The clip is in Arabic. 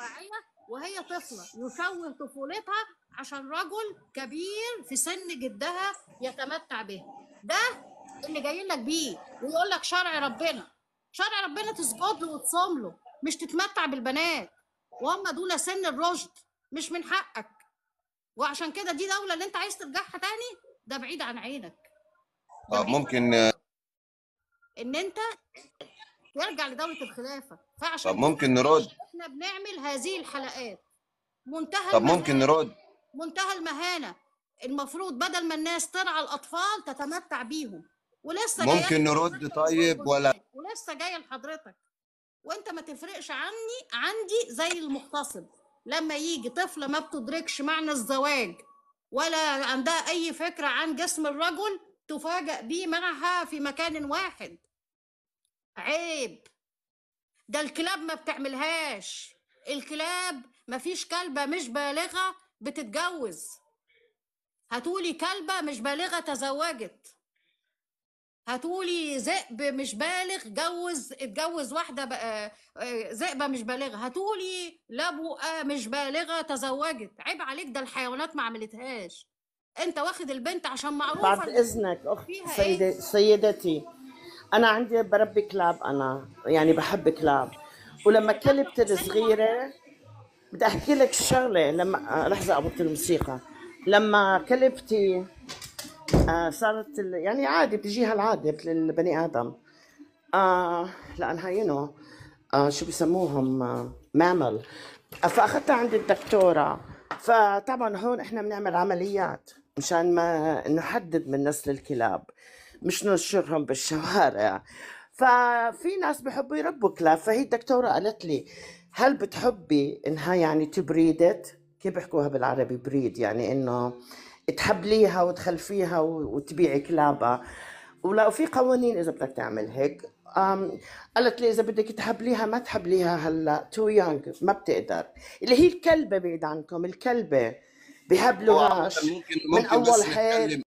واعيه وهي طفله يشوه طفولتها عشان رجل كبير في سن جدها يتمتع به ده اللي جايين لك بيه ويقول لك شرع ربنا شرع ربنا تسجد له وتصوم له مش تتمتع بالبنات وهم دول سن الرشد مش من حقك وعشان كده دي دوله اللي انت عايز ترجعها تاني ده بعيد عن عينك اه ممكن آه، ان انت ترجع لدوله الخلافه فعشان طب ممكن نرد احنا بنعمل هذه الحلقات منتهى طب ممكن نرد منتهى المهانه المفروض بدل ما الناس ترعى الاطفال تتمتع بيهم ولسه ممكن نرد طيب ولا ولسه جايه لحضرتك وانت ما تفرقش عني عندي زي المغتصب لما يجي طفله ما بتدركش معنى الزواج ولا عندها اي فكره عن جسم الرجل تفاجأ بيه معها في مكان واحد عيب ده الكلاب ما بتعملهاش الكلاب ما فيش كلبة مش بالغة بتتجوز هتقولي كلبة مش بالغة تزوجت هتقولي ذئب مش بالغ جوز اتجوز واحدة آه، آه، ذئبة مش بالغة هتقولي لبؤة مش بالغة تزوجت عيب عليك ده الحيوانات ما عملتهاش انت واخد البنت عشان معروفة بعد اذنك اخت إيه؟ سيدتي انا عندي بربي كلاب انا يعني بحب كلاب ولما كلبتي الصغيره بدي احكي لك شغله لما لحظه ابط الموسيقى لما كلبتي آه، صارت يعني عادي بتجيها العاده مثل البني ادم آه لانها ينو آه شو بسموهم آه مامل فاخذتها عند الدكتوره فطبعا هون احنا بنعمل عمليات مشان ما نحدد من نسل الكلاب مش ننشرهم بالشوارع ففي ناس بحبوا يربوا كلاب فهي الدكتورة قالت لي هل بتحبي انها يعني تبريدت كيف بحكوها بالعربي بريد يعني انه تحبليها وتخلفيها وتبيعي كلابها ولا في قوانين اذا بدك تعمل هيك قالت لي اذا بدك تحبليها ما تحبليها هلا تو يونغ ما بتقدر اللي هي الكلبه بعيد عنكم الكلبه بهبلوهاش آه، من اول حيل